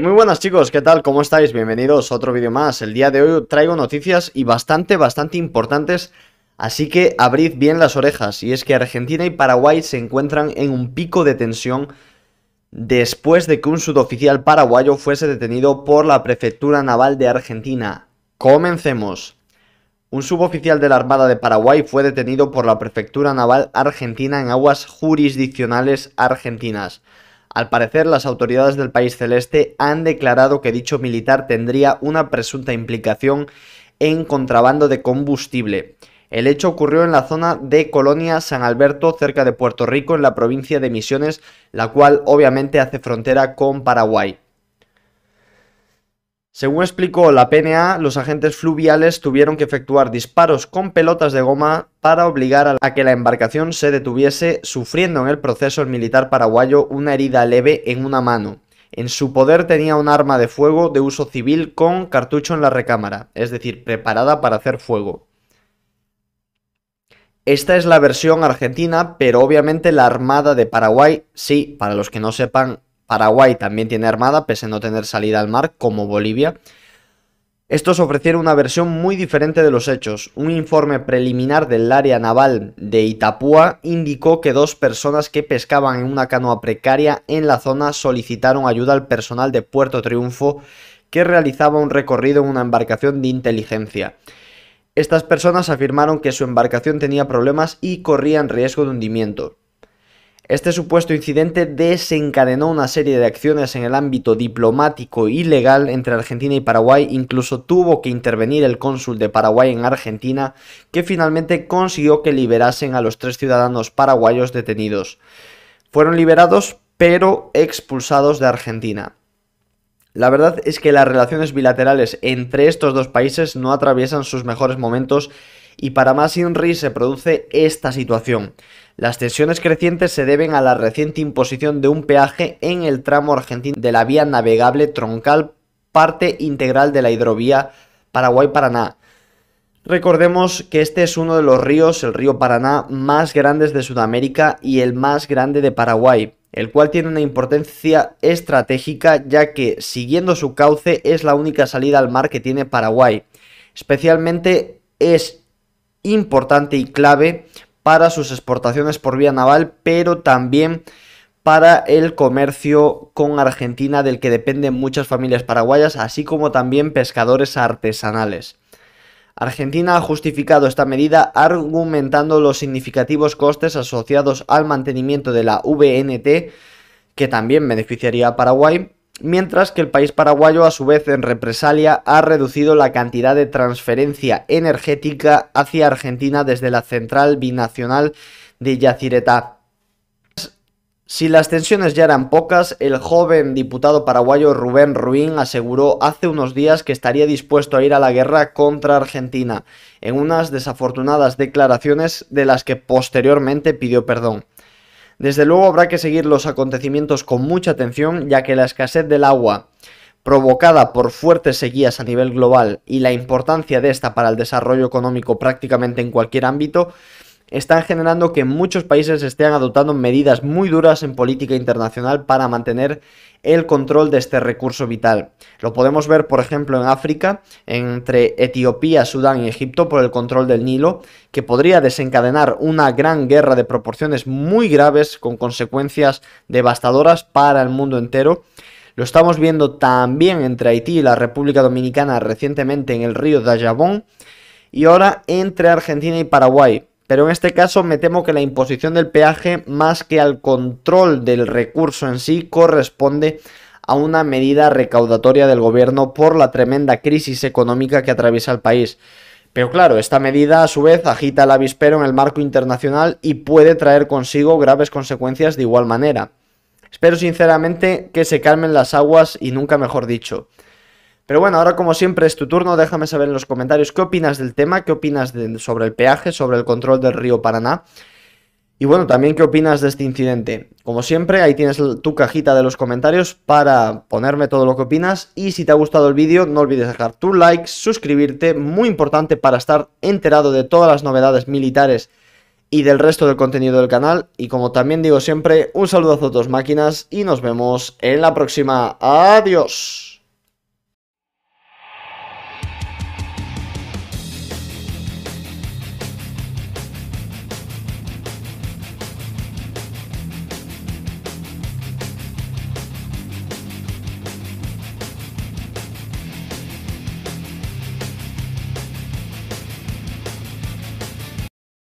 muy buenas chicos, ¿qué tal? ¿Cómo estáis? Bienvenidos a otro vídeo más. El día de hoy traigo noticias y bastante, bastante importantes, así que abrid bien las orejas. Y es que Argentina y Paraguay se encuentran en un pico de tensión después de que un suboficial paraguayo fuese detenido por la Prefectura Naval de Argentina. Comencemos. Un suboficial de la Armada de Paraguay fue detenido por la Prefectura Naval Argentina en aguas jurisdiccionales argentinas. Al parecer, las autoridades del país celeste han declarado que dicho militar tendría una presunta implicación en contrabando de combustible. El hecho ocurrió en la zona de Colonia San Alberto, cerca de Puerto Rico, en la provincia de Misiones, la cual obviamente hace frontera con Paraguay. Según explicó la PNA, los agentes fluviales tuvieron que efectuar disparos con pelotas de goma para obligar a que la embarcación se detuviese, sufriendo en el proceso el militar paraguayo una herida leve en una mano. En su poder tenía un arma de fuego de uso civil con cartucho en la recámara, es decir, preparada para hacer fuego. Esta es la versión argentina, pero obviamente la Armada de Paraguay, sí, para los que no sepan, Paraguay también tiene armada, pese a no tener salida al mar, como Bolivia. Estos ofrecieron una versión muy diferente de los hechos. Un informe preliminar del área naval de Itapúa indicó que dos personas que pescaban en una canoa precaria en la zona solicitaron ayuda al personal de Puerto Triunfo que realizaba un recorrido en una embarcación de inteligencia. Estas personas afirmaron que su embarcación tenía problemas y corrían riesgo de hundimiento. Este supuesto incidente desencadenó una serie de acciones en el ámbito diplomático y legal entre Argentina y Paraguay, incluso tuvo que intervenir el cónsul de Paraguay en Argentina, que finalmente consiguió que liberasen a los tres ciudadanos paraguayos detenidos. Fueron liberados, pero expulsados de Argentina. La verdad es que las relaciones bilaterales entre estos dos países no atraviesan sus mejores momentos y para más INRI se produce esta situación. Las tensiones crecientes se deben a la reciente imposición de un peaje en el tramo argentino de la vía navegable troncal parte integral de la hidrovía Paraguay-Paraná. Recordemos que este es uno de los ríos, el río Paraná, más grandes de Sudamérica y el más grande de Paraguay, el cual tiene una importancia estratégica ya que siguiendo su cauce es la única salida al mar que tiene Paraguay. Especialmente es importante y clave para sus exportaciones por vía naval, pero también para el comercio con Argentina del que dependen muchas familias paraguayas, así como también pescadores artesanales. Argentina ha justificado esta medida argumentando los significativos costes asociados al mantenimiento de la VNT, que también beneficiaría a Paraguay, mientras que el país paraguayo a su vez en represalia ha reducido la cantidad de transferencia energética hacia Argentina desde la central binacional de Yaciretá. Si las tensiones ya eran pocas, el joven diputado paraguayo Rubén Ruín aseguró hace unos días que estaría dispuesto a ir a la guerra contra Argentina, en unas desafortunadas declaraciones de las que posteriormente pidió perdón. Desde luego habrá que seguir los acontecimientos con mucha atención, ya que la escasez del agua provocada por fuertes sequías a nivel global y la importancia de esta para el desarrollo económico prácticamente en cualquier ámbito, están generando que muchos países estén adoptando medidas muy duras en política internacional para mantener el control de este recurso vital. Lo podemos ver, por ejemplo, en África, entre Etiopía, Sudán y Egipto, por el control del Nilo, que podría desencadenar una gran guerra de proporciones muy graves con consecuencias devastadoras para el mundo entero. Lo estamos viendo también entre Haití y la República Dominicana recientemente en el río Dajabón y ahora entre Argentina y Paraguay pero en este caso me temo que la imposición del peaje, más que al control del recurso en sí, corresponde a una medida recaudatoria del gobierno por la tremenda crisis económica que atraviesa el país. Pero claro, esta medida a su vez agita el avispero en el marco internacional y puede traer consigo graves consecuencias de igual manera. Espero sinceramente que se calmen las aguas y nunca mejor dicho. Pero bueno, ahora como siempre es tu turno, déjame saber en los comentarios qué opinas del tema, qué opinas sobre el peaje, sobre el control del río Paraná. Y bueno, también qué opinas de este incidente. Como siempre, ahí tienes tu cajita de los comentarios para ponerme todo lo que opinas. Y si te ha gustado el vídeo, no olvides dejar tu like, suscribirte, muy importante para estar enterado de todas las novedades militares y del resto del contenido del canal. Y como también digo siempre, un saludo a todos máquinas y nos vemos en la próxima. Adiós.